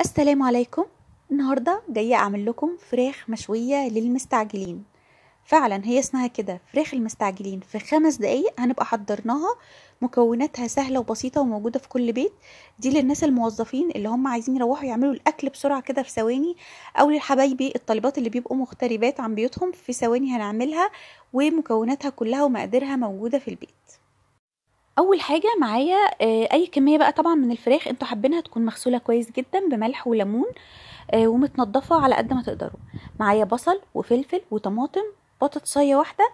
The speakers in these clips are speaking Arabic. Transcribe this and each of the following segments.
السلام عليكم النهاردة جاية أعمل لكم فراخ مشوية للمستعجلين فعلا هي اسمها كده فراخ المستعجلين في خمس دقايق هنبقى حضرناها مكوناتها سهلة وبسيطة وموجودة في كل بيت دي للناس الموظفين اللي هم عايزين يروحوا يعملوا الأكل بسرعة كده في ثواني أو للحبايبي الطالبات اللي بيبقوا مغتربات عن بيوتهم في ثواني هنعملها ومكوناتها كلها ومقاديرها موجودة في البيت اول حاجه معايا آه، اي كميه بقى طبعا من الفراخ انتوا حابينها تكون مغسوله كويس جدا بملح وليمون آه، ومتنضفه على قد ما تقدروا معايا بصل وفلفل وطماطم بطاطسيه واحده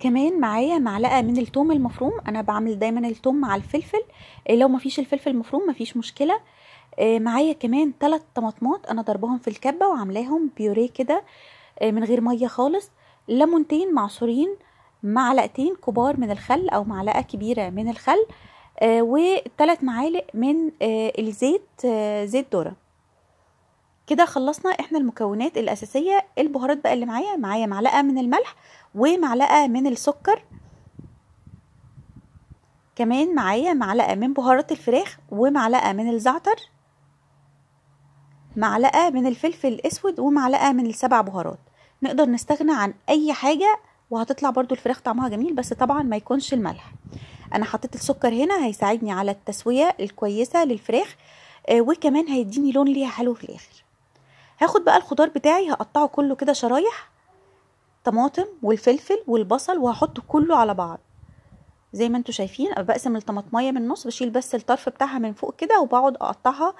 كمان معايا معلقه من التوم المفروم انا بعمل دايما التوم مع الفلفل آه، لو مفيش الفلفل المفروم مفيش مشكله معايا كمان ثلاث طماطمات انا ضربهم في الكبه وعاملاهم بيوريه كده من غير ميه خالص ليمونتين معصورين معلقتين كبار من الخل او معلقه كبيره من الخل و آه، وثلاث معالق من آه، الزيت آه، زيت ذره كده خلصنا احنا المكونات الاساسيه البهارات بقى اللي معايا معايا معلقه من الملح ومعلقه من السكر كمان معايا معلقه من بهارات الفراخ ومعلقه من الزعتر معلقه من الفلفل الاسود ومعلقه من السبع بهارات نقدر نستغنى عن اي حاجه وهتطلع برضو الفراخ طعمها جميل بس طبعا ما يكونش الملح انا حطيت السكر هنا هيساعدني على التسويه الكويسه للفراخ آه، وكمان هيديني لون ليها حلو في الاخر هاخد بقى الخضار بتاعي هقطعه كله كده شرايح طماطم والفلفل والبصل وهحطه كله على بعض زي ما انتوا شايفين بقسم الطماطميه من النص بشيل بس الطرف بتاعها من فوق كده وبقعد اقطعها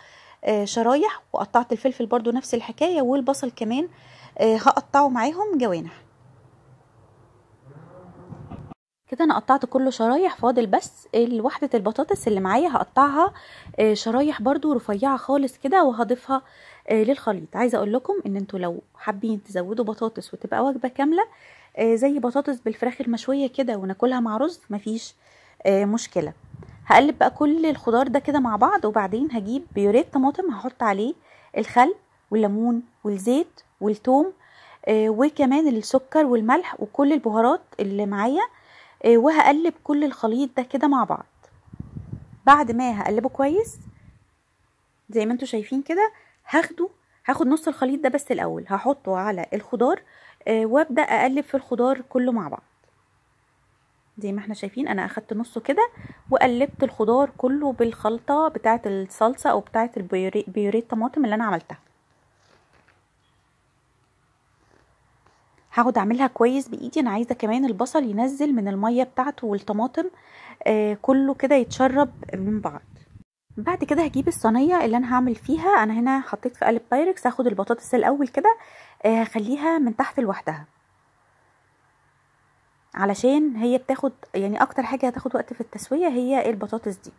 آه، شرايح وقطعت الفلفل برضو نفس الحكايه والبصل كمان آه، هقطعه معاهم جوانح كده انا قطعت كله شرايح فاضل بس الوحدة البطاطس اللي معايا هقطعها آه، شرايح برضو رفيعة خالص كده وهضيفها آه، للخليط عايزة اقول لكم ان انتوا لو حابين تزودوا بطاطس وتبقى وجبة كاملة آه، زي بطاطس بالفراخ المشوية كده وناكلها مع رز مفيش مشكلة هقلب بقى كل الخضار ده كده مع بعض وبعدين هجيب بيوريه طماطم هحط عليه الخل والليمون والزيت والثوم وكمان السكر والملح وكل البهارات اللي معايا آه، وهقلب كل الخليط ده كده مع بعض بعد ما هقلبه كويس زي ما انتم شايفين كده هاخده هاخد نص الخليط ده بس الاول هحطه على الخضار آه، وابدا اقلب في الخضار كله مع بعض زي ما احنا شايفين انا اخدت نصه كده وقلبت الخضار كله بالخلطه بتاعه الصلصه او بتاعه البيوريه الطماطم اللي انا عملتها هاخد اعملها كويس بايدي انا عايزه كمان البصل ينزل من الميه بتاعته والطماطم آه كله كده يتشرب من بعض بعد كده هجيب الصينيه اللي انا هعمل فيها انا هنا حطيت في قالب بايركس هاخد البطاطس الاول كده آه، هخليها آه من تحت لوحدها علشان هي بتاخد يعني اكتر حاجه هتاخد وقت في التسويه هي البطاطس دي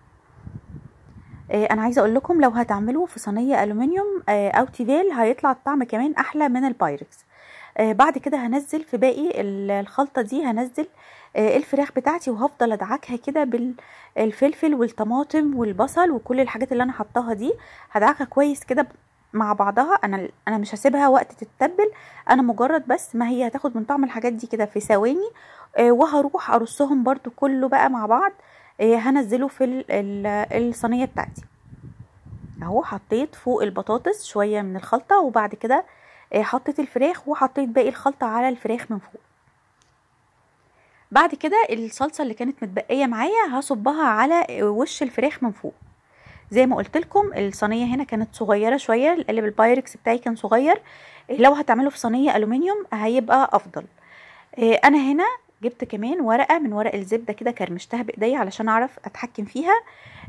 آه انا عايزه اقول لكم لو هتعملوا في صينيه الومنيوم آه او تيفال هيطلع الطعم كمان احلى من البايركس آه، بعد كده هنزل في باقي الخلطة دي هنزل آه، الفراخ بتاعتي وهفضل ادعكها كده بالفلفل والطماطم والبصل وكل الحاجات اللي انا حطاها دي هدعكها كويس كده مع بعضها انا انا مش هسيبها وقت تتبل انا مجرد بس ما هي هتاخد من طعم الحاجات دي كده في ثواني آه، وهروح ارصهم برده كله بقى مع بعض هنزله في الصينيه بتاعتي اهو حطيت فوق البطاطس شويه من الخلطه وبعد كده آه، حطيت الفراخ وحطيت باقي الخلطة على الفراخ من فوق بعد كده الصلصة اللي كانت متبقية معايا هصبها على وش الفراخ من فوق زي ما قلت لكم الصينيه هنا كانت صغيره شويه القالب البايركس بتاعي كان صغير لو هتعمله في صينيه الومنيوم هيبقى افضل آه، انا هنا جبت كمان ورقه من ورق الزبده كده كرمشتها بايديا علشان اعرف اتحكم فيها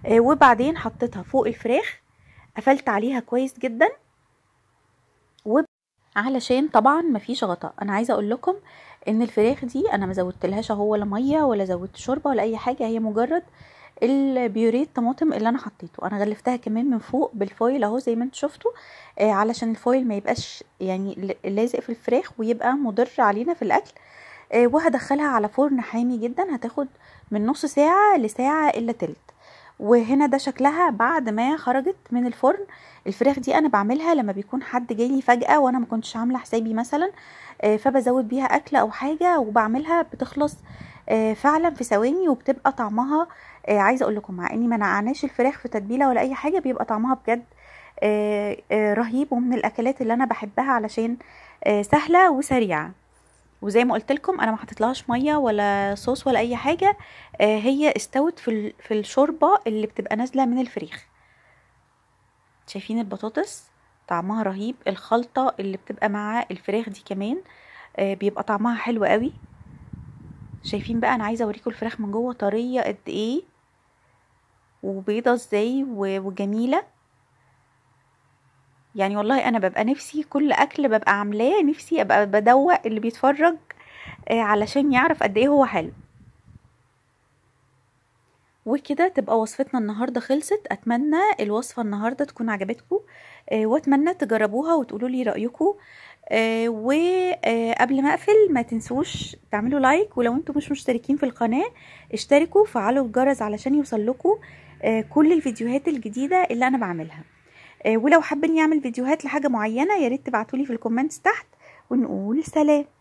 آه، وبعدين حطيتها فوق الفراخ قفلت عليها كويس جدا علشان طبعا مفيش غطاء انا عايزه اقول لكم ان الفراخ دي انا ما زودتلهاش اهو ولا ميه ولا زودت شوربه ولا اي حاجه هي مجرد البيوريه الطماطم اللي انا حطيته انا غلفتها كمان من فوق بالفويل اهو زي ما انتم شفتوا آه علشان الفويل ما يبقاش يعني لازق في الفراخ ويبقى مضر علينا في الاكل آه وهدخلها على فرن حامي جدا هتاخد من نص ساعه لساعه الا تلت وهنا ده شكلها بعد ما خرجت من الفرن الفراخ دي انا بعملها لما بيكون حد جاي فجاه وانا ما كنتش عامله حسابي مثلا آه، فبزود بيها اكل او حاجه وبعملها بتخلص آه، فعلا في ثواني وبتبقى طعمها آه، عايزه اقول لكم مع اني ما نقعناش الفراخ في تتبيله ولا اي حاجه بيبقى طعمها بجد رهيب ومن الاكلات اللي انا بحبها علشان سهله وسريعه وزي ما قلت لكم انا ما حطيتلهاش ميه ولا صوص ولا اي حاجه آه هي استوت في في الشوربه اللي بتبقى نازله من الفريخ شايفين البطاطس طعمها رهيب الخلطه اللي بتبقى مع الفراخ دي كمان آه بيبقى طعمها حلو قوي شايفين بقى انا عايزه اوريكم الفراخ من جوه طريه قد ايه وبيضه ازاي وجميله يعني والله انا ببقى نفسي كل اكل ببقى عاملاه نفسي ابقى بدوق اللي بيتفرج آه، علشان يعرف قد ايه هو حلو وكده تبقى وصفتنا النهاردة خلصت أتمنى الوصفة النهاردة تكون عجبتكم آه، وأتمنى تجربوها وتقولوا لي رأيكم آه، وقبل ما أقفل ما تنسوش تعملوا لايك ولو أنتم مش مشتركين في القناة اشتركوا فعلوا الجرس علشان يوصل لكم كل الفيديوهات الجديدة اللي أنا بعملها آه، ولو حابين يعمل فيديوهات لحاجه معينه ياريت تبعتولي في الكومنتس تحت ونقول سلام